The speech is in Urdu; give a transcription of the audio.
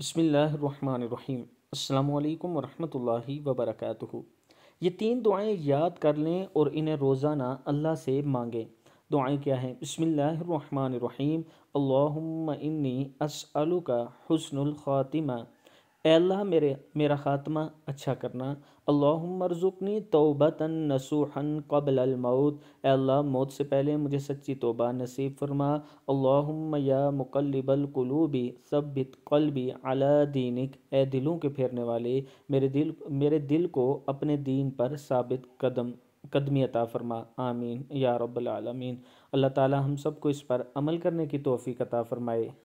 بسم اللہ الرحمن الرحیم السلام علیکم ورحمۃ اللہ وبرکاتہ یہ تین دعائیں یاد کر لیں اور انہیں روزانہ اللہ سے مانگیں دعائیں کیا ہیں بسم اللہ الرحمن الرحیم اللہم انی اسألوکا حسن الخاتمہ اے اللہ میرے میرا خاتمہ اچھا کرنا اللہم ارزقنی توبتا نسو قبل الموت اے اللہ موت سے پہلے مجھے سچی توبہ نصیب فرما اللہم یا مقلب القلوبی ثبت قلبی علی دینک اے دلوں کے پھیرنے والے میرے دل میرے دل کو اپنے دین پر ثابت قدم قدمی عطا فرما آمین یا رب العالمین اللہ تعالی ہم سب کو اس پر عمل کرنے کی توفیق عطا فرمائے